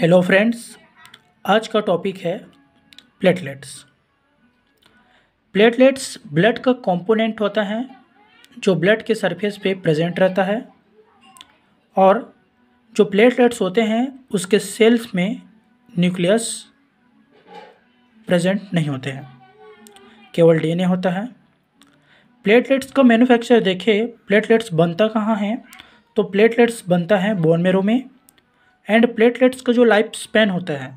hello friends आज का topic है प्लेटलेट्स प्लेटलेट्स ब्लड का कंपोनेंट होता है जो ब्लड के सरफेस पे प्रेजेंट रहता है और जो प्लेटलेट्स होते हैं उसके सेल्स में न्यूक्लियस प्रेजेंट नहीं होते हैं केवल डीएनए होता है प्लेटलेट्स का मैन्युफैक्चर देखें प्लेटलेट्स बनता कहाँ है तो प्लेटलेट्स बनता है बोन मेरो में एंड प्लेटलेट्स का जो लाइफ स्पेन होता है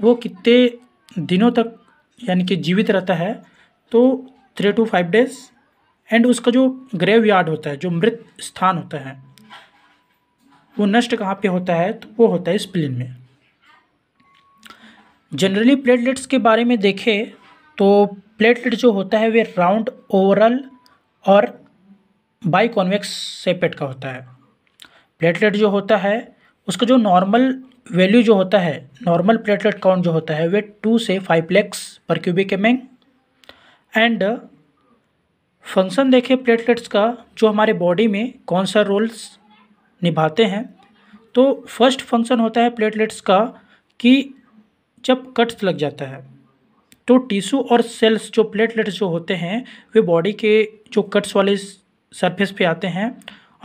वो कितने दिनों तक यानी कि जीवित रहता है तो three to five days and उसका जो ग्रेव यार्ड होता है जो मृत स्थान होता है वो नष्ट कहाँ पे होता है तो वो होता है स्प्लिन में जनरली प्लेटलेट्स के बारे में देखें तो प्लेटलेट जो होता है वे राउंड ओवरऑल और कॉन्वेक्स सेपेट का होता है प्लेटलेट जो होता है उसका जो नॉर्मल वैल्यू जो होता है नॉर्मल प्लेटलेट काउंट जो होता है वे टू से five lakhs per cubic M and function देखें प्लेटलेट्स का जो हमारे बॉडी में कौन सा रोल्स निभाते हैं तो फर्स्ट फंक्शन होता है प्लेटलेट्स का कि जब कट्स लग जाता है तो टिश्यू और सेल्स जो प्लेटलेट्स जो होते हैं वे बॉडी के जो कट्स वाले सरफेस पे आते हैं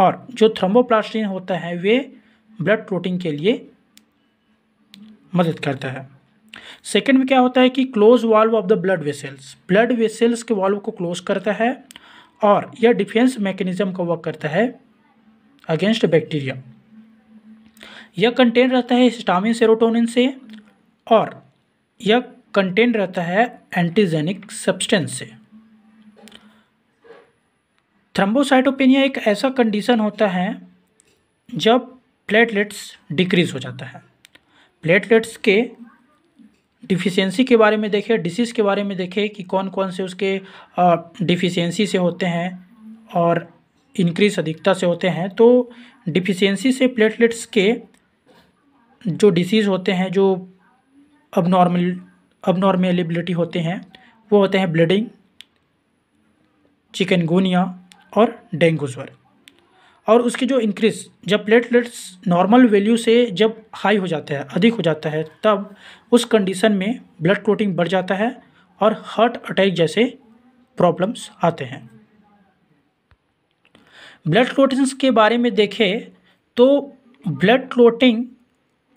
और जो थ्रम्बोप्लास्टिन होता है वे ब्लड प्रोटीन के लिए मदद करता है सेकेंड में क्या होता है कि close valve of the blood vessels blood vessels के वाल्व को क्लोज करता है और यह डिफेंस मैकेनिज्म का वर्क करता है अगेंस्ट बैक्टीरिया यह कंटेंट रहता है स्टामिन सेरोटोनिन से और यह कंटेंट रहता है एंटीजेनिक सब्सटेंस से थ्रम्बोसाइटोपेनिया एक ऐसा कंडीशन होता है जब प्लेटलेट्स डिक्रीज हो जाता है प्लेटलेट्स के डिफिशियंसी के बारे में देखें डिसीज़ के बारे में देखें कि कौन कौन से उसके डिफिशियंसी से होते हैं और इंक्रीज अधिकता से होते हैं तो डिफिशियंसी से प्लेटलेट्स के जो डिसीज़ होते हैं जो अबनॉर्मल अबनॉर्मेलिबिलिटी होते हैं वो होते हैं ब्लडिंग चिकनगुनिया और डेंगू ज्वर और उसकी जो इंक्रीज जब प्लेटलेट्स नॉर्मल वैल्यू से जब हाई हो जाता है अधिक हो जाता है तब उस कंडीशन में ब्लड क्लोटिंग बढ़ जाता है और हार्ट अटैक जैसे प्रॉब्लम्स आते हैं ब्लड क्लोटिंग्स के बारे में देखें तो blood clotting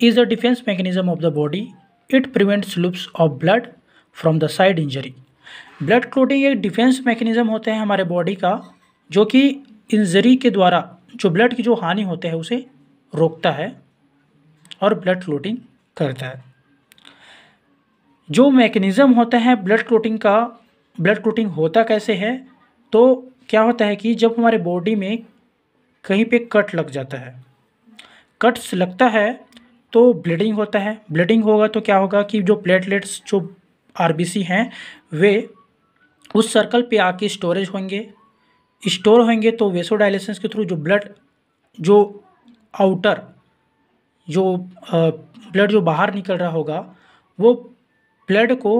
is a defence mechanism of the body it prevents loops of blood from the side injury blood clotting एक डिफेंस मैकेनिज्म होते हैं हमारे बॉडी का जो कि इंजरी के द्वारा जो ब्लड की जो हानि होते है उसे रोकता है और ब्लड क्लोटिंग करता है जो मैकेनिज़्म होता है ब्लड क्लोटिंग का ब्लड क्लोटिंग होता कैसे है तो क्या होता है कि जब हमारे बॉडी में कहीं पे कट लग जाता है कट्स लगता है तो ब्लीडिंग होता है ब्लीडिंग होगा तो क्या होगा कि जो प्लेटलेट्स जो आरबीसी हैं वे उस सर्कल पे आके स्टोरेज होंगे स्टोर होंगे तो वेसो के थ्रू जो ब्लड जो आउटर जो ब्लड जो बाहर निकल रहा होगा वो ब्लड को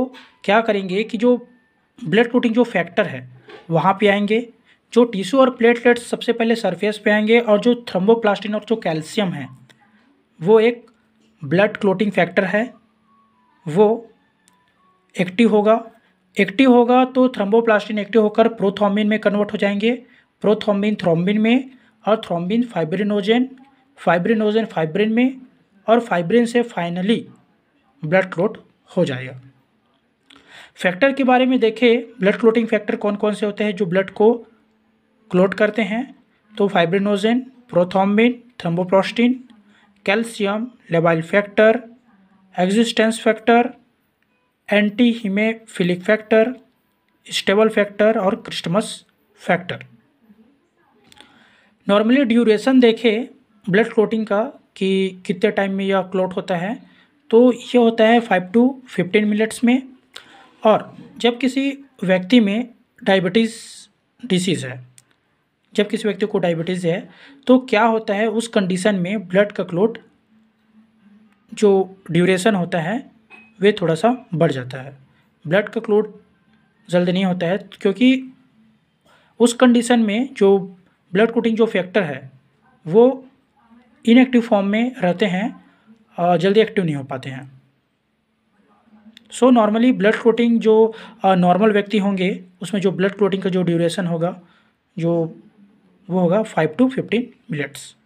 क्या करेंगे कि जो ब्लड क्लोटिंग जो फैक्टर है वहाँ पे आएंगे जो टिश्यू और प्लेटलेट्स सबसे पहले सरफेस पे आएंगे और जो थ्रम्बोप्लास्टिन और जो कैल्शियम है वो एक ब्लड क्लोटिंग फैक्टर है वो एक्टिव होगा एक्टिव होगा तो थ्रम्बोप्लास्टिन एक्टिव होकर प्रोथ्रोम्बिन में कन्वर्ट हो जाएंगे प्रोथ्रोम्बिन थ्रोम्बिन में और थ्रोम्बिन फाइब्रिनोजेन फाइब्रिनोजन फाइब्रिन में और फाइब्रिन से फाइनली ब्लड क्लोट हो जाएगा फैक्टर के बारे में देखें ब्लड क्लोटिंग फैक्टर कौन कौन से होते हैं जो ब्लड को क्लोट करते हैं तो fibrinogen prothrombin thromboplastin calcium labile factor existence factor anti haemophilic factor stable factor और क्रिस्टमस फैक्टर नॉर्मली ड्यूरेशन देखें ब्लड क्लोटिंग का कि कितने टाइम में यह क्लोट होता है तो यह होता है फाइव टू फिफ्टीन मिनट्स में और जब किसी व्यक्ति में डायबिटीज़ डिसीज़ है जब किसी व्यक्ति को डायबिटीज़ है तो क्या होता है उस कंडीशन में ब्लड का क्लोट जो ड्यूरेशन होता है वे थोड़ा सा बढ़ जाता है ब्लड का क्लोट जल्द नहीं होता है क्योंकि उस कंडीशन में जो ब्लड कोटिंग जो फैक्टर है वो इनएक्टिव फॉर्म में रहते हैं जल्दी एक्टिव नहीं हो पाते हैं सो नॉर्मली ब्लड क्लोटिंग जो नॉर्मल व्यक्ति होंगे उसमें जो ब्लड क्लोटिंग का जो ड्यूरेशन होगा जो वो होगा फाइव टू फिफ्टीन मिनट्स